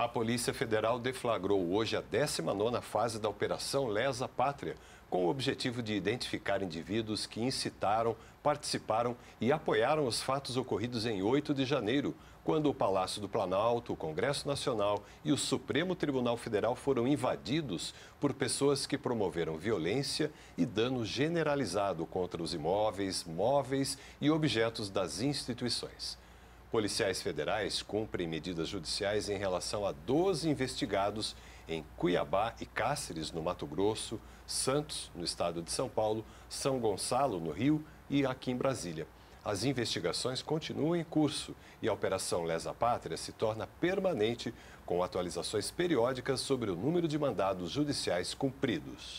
A Polícia Federal deflagrou hoje a 19ª fase da Operação Lesa Pátria, com o objetivo de identificar indivíduos que incitaram, participaram e apoiaram os fatos ocorridos em 8 de janeiro, quando o Palácio do Planalto, o Congresso Nacional e o Supremo Tribunal Federal foram invadidos por pessoas que promoveram violência e dano generalizado contra os imóveis, móveis e objetos das instituições. Policiais federais cumprem medidas judiciais em relação a 12 investigados em Cuiabá e Cáceres, no Mato Grosso, Santos, no estado de São Paulo, São Gonçalo, no Rio e aqui em Brasília. As investigações continuam em curso e a Operação Lesa Pátria se torna permanente, com atualizações periódicas sobre o número de mandados judiciais cumpridos.